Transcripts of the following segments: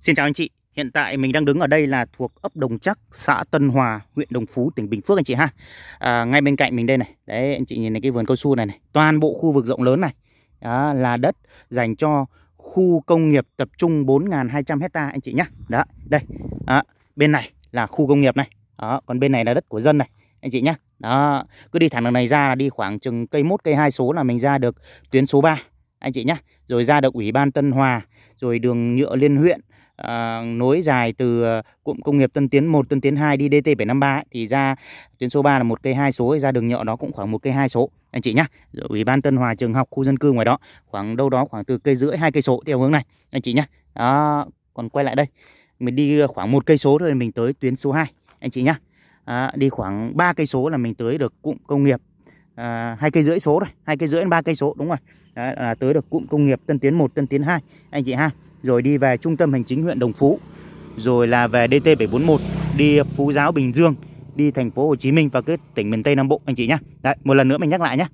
Xin chào anh chị, hiện tại mình đang đứng ở đây là thuộc ấp Đồng Chắc, xã Tân Hòa, huyện Đồng Phú, tỉnh Bình Phước anh chị ha. À, ngay bên cạnh mình đây này, đấy anh chị nhìn này cái vườn cao su này này, toàn bộ khu vực rộng lớn này đó, là đất dành cho khu công nghiệp tập trung 4.200 hecta anh chị nhá. Đó, đây, đó, bên này là khu công nghiệp này, đó, còn bên này là đất của dân này anh chị nhá. Đó, cứ đi thẳng đường này ra là đi khoảng chừng cây mốt cây hai số là mình ra được tuyến số 3 anh chị nhá. Rồi ra được ủy ban Tân Hòa, rồi đường nhựa liên huyện à, nối dài từ ờ, cụm công nghiệp Tân Tiến 1, Tân Tiến 2 đi DT753 ấy, thì ra tuyến số 3 là một cây hai số ra đường nhựa đó cũng khoảng một cây hai số anh chị nhá. Rồi Ủy ban Tân Hòa trường học khu dân cư ngoài đó khoảng đâu đó khoảng từ cây rưỡi hai cây số theo hướng này anh chị nhá. Đó, còn quay lại đây. Mình đi ờ, khoảng một cây số thôi mình tới tuyến số 2 anh chị nhá. À, đi khoảng 3 cây số là mình tới được cụm công nghiệp à, hai cây rưỡi số rồi, hai cây rưỡi ba cây số đúng rồi. Đấy, là tới được cụm công nghiệp Tân Tiến 1, Tân Tiến 2 anh chị ha rồi đi về trung tâm hành chính huyện Đồng Phú, rồi là về DT741 đi Phú Giáo Bình Dương, đi thành phố Hồ Chí Minh và các tỉnh miền Tây Nam Bộ anh chị nhá. Đấy, một lần nữa mình nhắc lại nhá.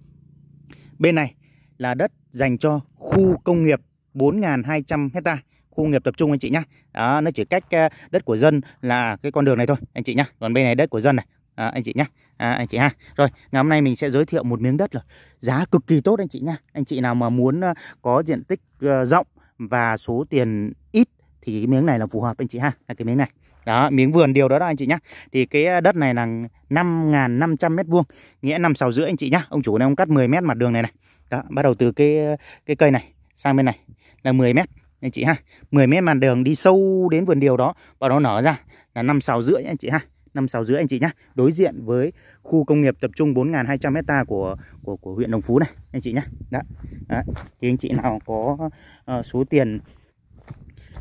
Bên này là đất dành cho khu công nghiệp 4.200 hecta khu nghiệp tập trung anh chị nhá. Đó, nó chỉ cách ờ, đất của dân là cái con đường này thôi anh chị nhá. Còn bên này đất của dân này à, anh chị nhá à, anh chị ha rồi ngày hôm nay mình sẽ giới thiệu một miếng đất rồi giá cực kỳ tốt anh chị nhá anh chị nào mà muốn ờ, có diện tích ờ, rộng và số tiền ít thì cái miếng này là phù hợp anh chị ha là cái miếng này đó miếng vườn điều đó đó anh chị nhá thì cái ờ, đất này là 5.500 mét vuông nghĩa năm sáu rưỡi anh chị nhá ông chủ này ông cắt 10 mét mặt đường này này đó bắt đầu từ cái ờ, cái cây này sang bên này là 10 mét anh chị ha 10 mét mặt đường đi sâu đến vườn điều đó và nó nở ra là năm sáu rưỡi anh chị ha năm sáu rưỡi anh chị nhá. Đối diện với khu công nghiệp tập trung 4.200 hecta của của của huyện Đồng Phú này anh chị nhá. Đó. Đấy. Thì anh chị nào có uh, số tiền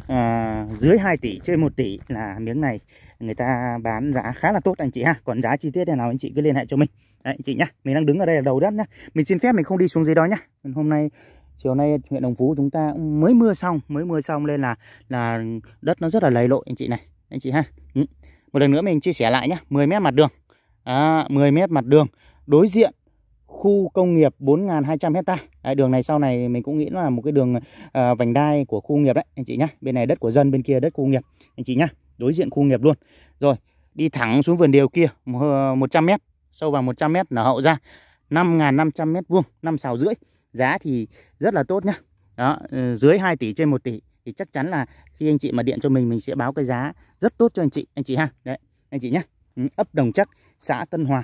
à, dưới 2 tỷ trên 1 tỷ là miếng này người ta bán giá khá là tốt anh chị ha còn giá chi tiết thế nào anh chị cứ liên hệ cho mình Đấy, anh chị nhá mình đang đứng ở đây là đầu đất nhá mình xin phép mình không đi xuống dưới đó nhá hôm nay chiều nay huyện đồng phú chúng ta mới mưa xong mới mưa xong nên là là đất nó rất là lầy lội anh chị này anh chị ha ừ. Một lần nữa mình chia sẻ lại nhé, 10 mét mặt đường. À, 10 mét mặt đường đối diện khu công nghiệp 4.200 hecta. Đấy, đường này sau này mình cũng nghĩ là một cái đường à, vành đai của khu nghiệp đấy anh chị nhá. Bên này đất của dân, bên kia đất khu nghiệp anh chị nhá. Đối diện khu nghiệp luôn. Rồi, đi thẳng xuống vườn điều kia 100 ờ, mét sâu vào 100 mét nở hậu ra 5.500 mét vuông, 5 xào rưỡi. Giá thì rất là tốt nhá. Đó, ừ, dưới 2 tỷ trên 1 tỷ thì chắc chắn là khi anh chị mà điện cho mình mình sẽ báo cái giá rất tốt cho anh chị anh chị ha đấy anh chị nhé ừ, ấp đồng chắc xã tân hòa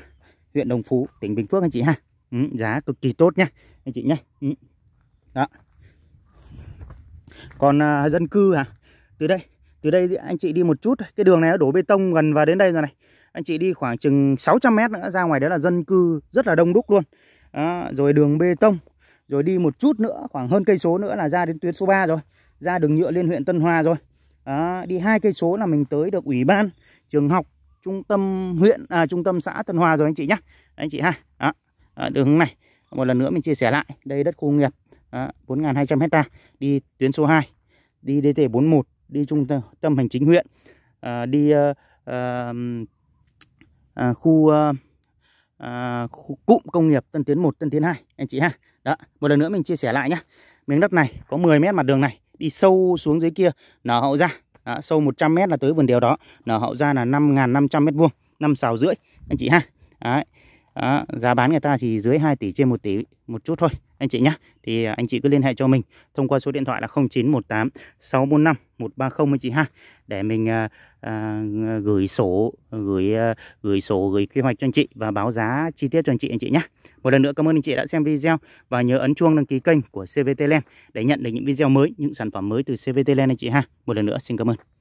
huyện đồng phú tỉnh bình phước anh chị ha ừ, giá cực kỳ tốt nhá anh chị nhé ừ. đó còn à, dân cư à từ đây từ đây anh chị đi một chút cái đường này đổ bê tông gần vào đến đây rồi này anh chị đi khoảng chừng 600 mét nữa ra ngoài đấy là dân cư rất là đông đúc luôn à, rồi đường bê tông rồi đi một chút nữa khoảng hơn cây số nữa là ra đến tuyến số 3 rồi ra đường nhựa lên huyện Tân Hòa rồi à, đi hai cây số là mình tới được ủy ban trường học trung tâm huyện à, trung tâm xã Tân Hòa rồi anh chị nhá anh chị ha à, đường này một lần nữa mình chia sẻ lại đây đất khu nghiệp à, 4.200 hecta đi tuyến số 2 đi DT41 đi trung tâm hành chính huyện à, đi à, à, khu ờ, à, khu cụm công nghiệp Tân Tiến 1, Tân Tiến 2 anh chị ha. Đó, một lần nữa mình chia sẻ lại nhá. Miếng đất này có 10 mét mặt đường này đi sâu xuống dưới kia nở hậu ra đó, sâu 100 mét là tới vườn điều đó nở hậu ra là 5.500 mét vuông năm xào rưỡi anh chị ha đấy đó, giá bán người ta thì dưới 2 tỷ trên 1 tỷ một chút thôi anh chị nhé. Thì à, anh chị cứ liên hệ cho mình thông qua số điện thoại là 0918 645 130 anh chị ha để mình à, à, gửi sổ gửi à, gửi sổ gửi kế hoạch cho anh chị và báo giá chi tiết cho anh chị anh chị nhé. Một lần nữa cảm ơn anh chị đã xem video và nhớ ấn chuông đăng ký kênh của CVT Land để nhận được những video mới, những sản phẩm mới từ CVT Land anh chị ha. Một lần nữa xin cảm ơn.